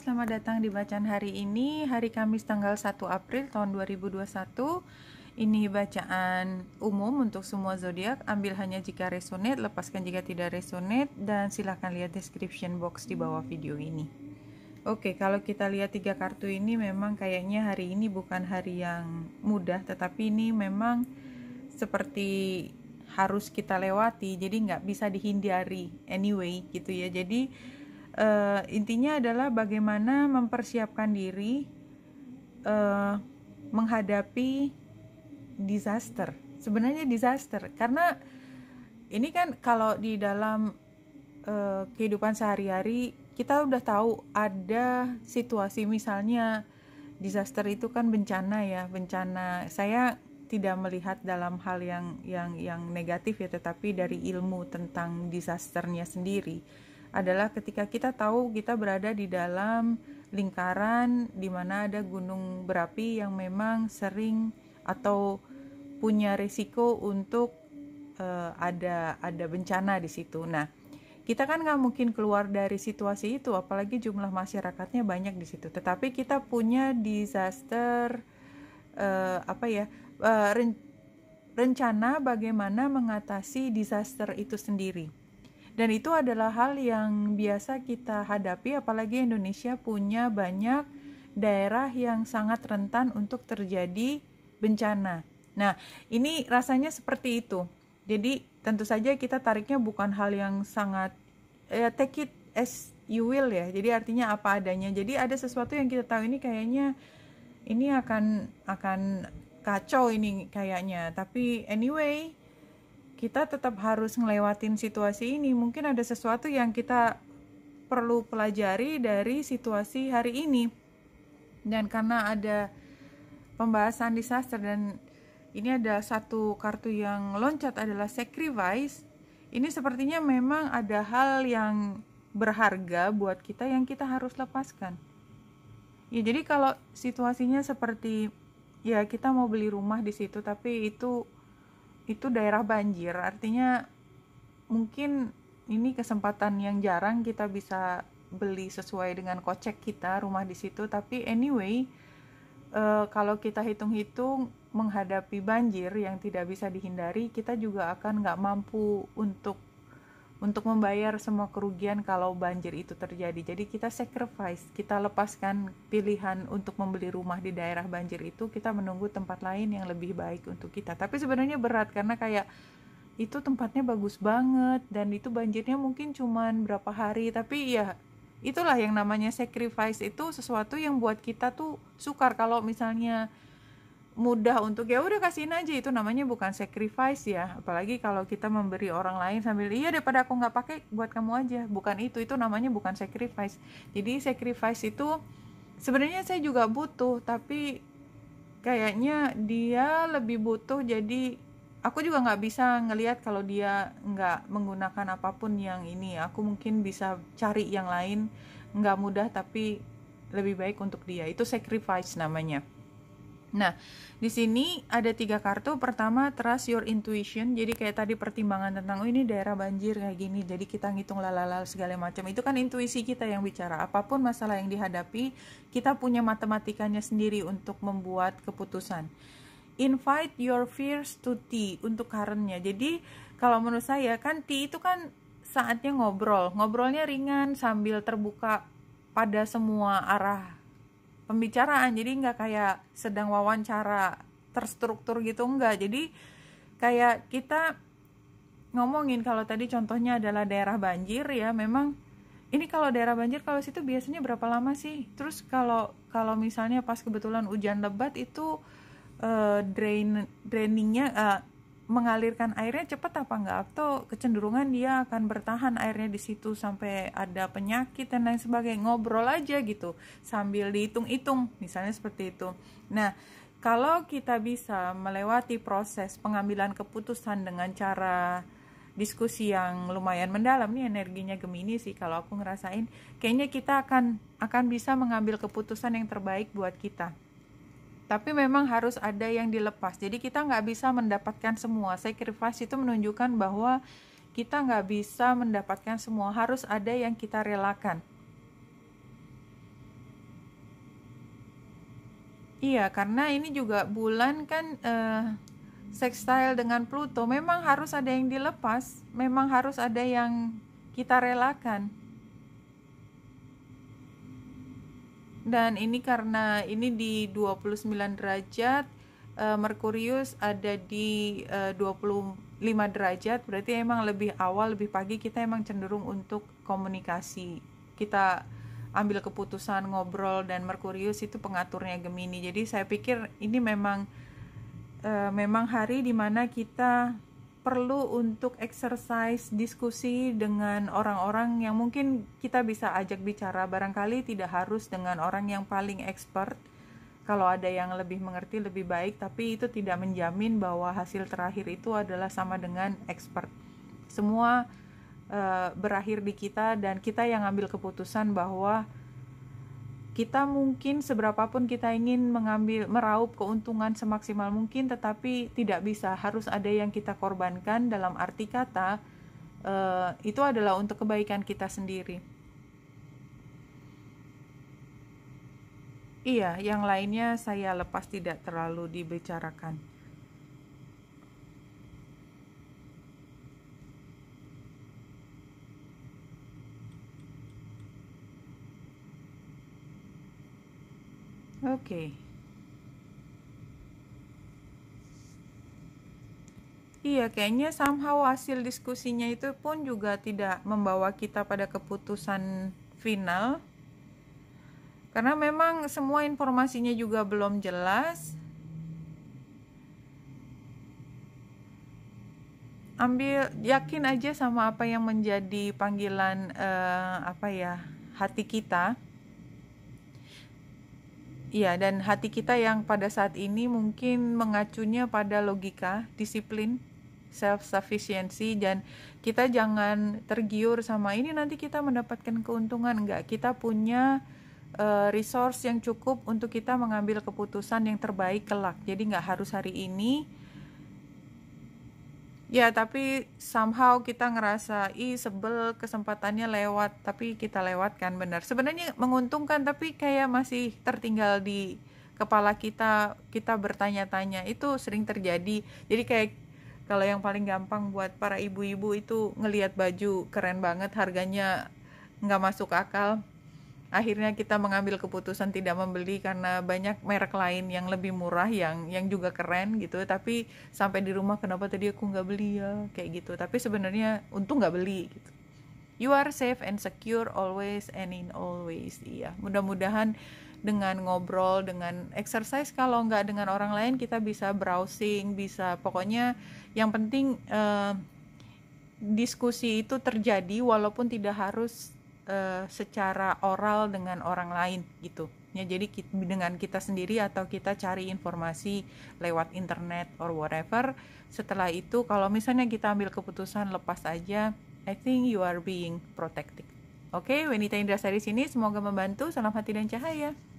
selamat datang di bacaan hari ini, hari Kamis tanggal 1 April tahun 2021. Ini bacaan umum untuk semua zodiak, ambil hanya jika resonate, lepaskan jika tidak resonate dan silahkan lihat description box di bawah video ini. Oke, kalau kita lihat tiga kartu ini memang kayaknya hari ini bukan hari yang mudah, tetapi ini memang seperti harus kita lewati, jadi nggak bisa dihindari anyway gitu ya. Jadi uh, intinya adalah bagaimana mempersiapkan diri uh, menghadapi disaster. Sebenarnya disaster karena ini kan kalau di dalam uh, kehidupan sehari-hari kita udah tahu ada situasi misalnya disaster itu kan bencana ya, bencana. Saya tidak melihat dalam hal yang yang yang negatif ya, tetapi dari ilmu tentang disasternya sendiri adalah ketika kita tahu kita berada di dalam lingkaran di mana ada gunung berapi yang memang sering atau punya risiko untuk uh, ada ada bencana di situ. Nah, kita kan nggak mungkin keluar dari situasi itu, apalagi jumlah masyarakatnya banyak di situ. Tetapi kita punya disaster uh, apa ya uh, rencana bagaimana mengatasi disaster itu sendiri. Dan itu adalah hal yang biasa kita hadapi apalagi Indonesia punya banyak daerah yang sangat rentan untuk terjadi bencana. Nah, ini rasanya seperti itu. Jadi, tentu saja kita tariknya bukan hal yang sangat ya take it as you will ya. Jadi artinya apa adanya. Jadi ada sesuatu yang kita tahu ini kayaknya ini akan akan kacau ini kayaknya. Tapi anyway, kita tetap harus ngelewatin situasi ini. Mungkin ada sesuatu yang kita perlu pelajari dari situasi hari ini. Dan karena ada pembahasan disaster dan ini ada satu kartu yang loncat adalah sacrifice. Ini sepertinya memang ada hal yang berharga buat kita yang kita harus lepaskan. Ya jadi kalau situasinya seperti ya kita mau beli rumah di situ tapi itu itu daerah banjir artinya mungkin ini kesempatan yang jarang kita bisa beli sesuai dengan kocek kita rumah di situ tapi anyway uh, kalau kita hitung-hitung menghadapi banjir yang tidak bisa dihindari kita juga akan nggak mampu untuk untuk membayar semua kerugian kalau banjir itu terjadi. Jadi kita sacrifice, kita lepaskan pilihan untuk membeli rumah di daerah banjir itu, kita menunggu tempat lain yang lebih baik untuk kita. Tapi sebenarnya berat karena kayak itu tempatnya bagus banget dan itu banjirnya mungkin cuman berapa hari, tapi ya itulah yang namanya sacrifice itu sesuatu yang buat kita tuh sukar kalau misalnya mudah untuk ya udah kasihin aja itu namanya bukan sacrifice ya apalagi kalau kita memberi orang lain sambil iya daripada aku nggak pakai buat kamu aja bukan itu itu namanya bukan sacrifice jadi sacrifice itu sebenarnya saya juga butuh tapi kayaknya dia lebih butuh jadi aku juga nggak bisa ngelihat kalau dia nggak menggunakan apapun yang ini aku mungkin bisa cari yang lain nggak mudah tapi lebih baik untuk dia itu sacrifice namanya Nah, di sini ada tiga kartu. Pertama, trust your intuition. Jadi kayak tadi pertimbangan tentang, oh ini daerah banjir kayak gini. Jadi kita ngitung lalala segala macam. Itu kan intuisi kita yang bicara. Apapun masalah yang dihadapi, kita punya matematikanya sendiri untuk membuat keputusan. Invite your fears to tea untuk karennya. Jadi kalau menurut saya kan tea itu kan saatnya ngobrol. Ngobrolnya ringan sambil terbuka pada semua arah pembicaraan jadi nggak kayak sedang wawancara terstruktur gitu nggak jadi kayak kita ngomongin kalau tadi contohnya adalah daerah banjir ya memang ini kalau daerah banjir kalau situ biasanya berapa lama sih terus kalau kalau misalnya pas kebetulan hujan lebat itu uh, drain drainingnya uh, mengalirkan airnya cepat apa enggak atau kecenderungan dia akan bertahan airnya di situ sampai ada penyakit dan lain sebagainya ngobrol aja gitu sambil dihitung-hitung misalnya seperti itu nah kalau kita bisa melewati proses pengambilan keputusan dengan cara diskusi yang lumayan mendalam nih energinya Gemini sih kalau aku ngerasain kayaknya kita akan akan bisa mengambil keputusan yang terbaik buat kita tapi memang harus ada yang dilepas. Jadi kita nggak bisa mendapatkan semua. Sacrifice itu menunjukkan bahwa kita nggak bisa mendapatkan semua. Harus ada yang kita relakan. Iya, karena ini juga bulan kan eh, sextile dengan Pluto. Memang harus ada yang dilepas. Memang harus ada yang kita relakan. dan ini karena ini di 29 derajat uh, Merkurius ada di eh, uh, 25 derajat berarti emang lebih awal lebih pagi kita emang cenderung untuk komunikasi kita ambil keputusan ngobrol dan Merkurius itu pengaturnya Gemini jadi saya pikir ini memang uh, memang hari dimana kita perlu untuk exercise diskusi dengan orang-orang yang mungkin kita bisa ajak bicara barangkali tidak harus dengan orang yang paling expert kalau ada yang lebih mengerti lebih baik tapi itu tidak menjamin bahwa hasil terakhir itu adalah sama dengan expert semua uh, berakhir di kita dan kita yang ambil keputusan bahwa kita mungkin seberapa pun kita ingin mengambil meraup keuntungan semaksimal mungkin tetapi tidak bisa harus ada yang kita korbankan dalam arti kata uh, itu adalah untuk kebaikan kita sendiri iya yang lainnya saya lepas tidak terlalu dibicarakan Oke. Okay. Iya, kayaknya somehow hasil diskusinya itu pun juga tidak membawa kita pada keputusan final. Karena memang semua informasinya juga belum jelas. Ambil yakin aja sama apa yang menjadi panggilan eh, apa ya, hati kita. Iya, dan hati kita yang pada saat ini mungkin mengacunya pada logika, disiplin, self sufficiency dan kita jangan tergiur sama ini nanti kita mendapatkan keuntungan enggak. Kita punya uh, resource yang cukup untuk kita mengambil keputusan yang terbaik kelak. Jadi enggak harus hari ini ya tapi somehow kita ngerasa i sebel kesempatannya lewat tapi kita lewatkan benar sebenarnya menguntungkan tapi kayak masih tertinggal di kepala kita kita bertanya-tanya itu sering terjadi jadi kayak kalau yang paling gampang buat para ibu-ibu itu ngelihat baju keren banget harganya nggak masuk akal akhirnya kita mengambil keputusan tidak membeli karena banyak merek lain yang lebih murah yang yang juga keren gitu tapi sampai di rumah kenapa tadi aku nggak beli ya kayak gitu tapi sebenarnya untung nggak beli gitu you are safe and secure always and in always iya mudah-mudahan dengan ngobrol dengan exercise kalau nggak dengan orang lain kita bisa browsing bisa pokoknya yang penting uh, diskusi itu terjadi walaupun tidak harus uh, secara oral dengan orang lain gitu ya jadi kita, dengan kita sendiri atau kita cari informasi lewat internet or whatever setelah itu kalau misalnya kita ambil keputusan lepas aja I think you are being protected Oke, okay, Wenita Indra dari sini semoga membantu. Salam hati dan cahaya.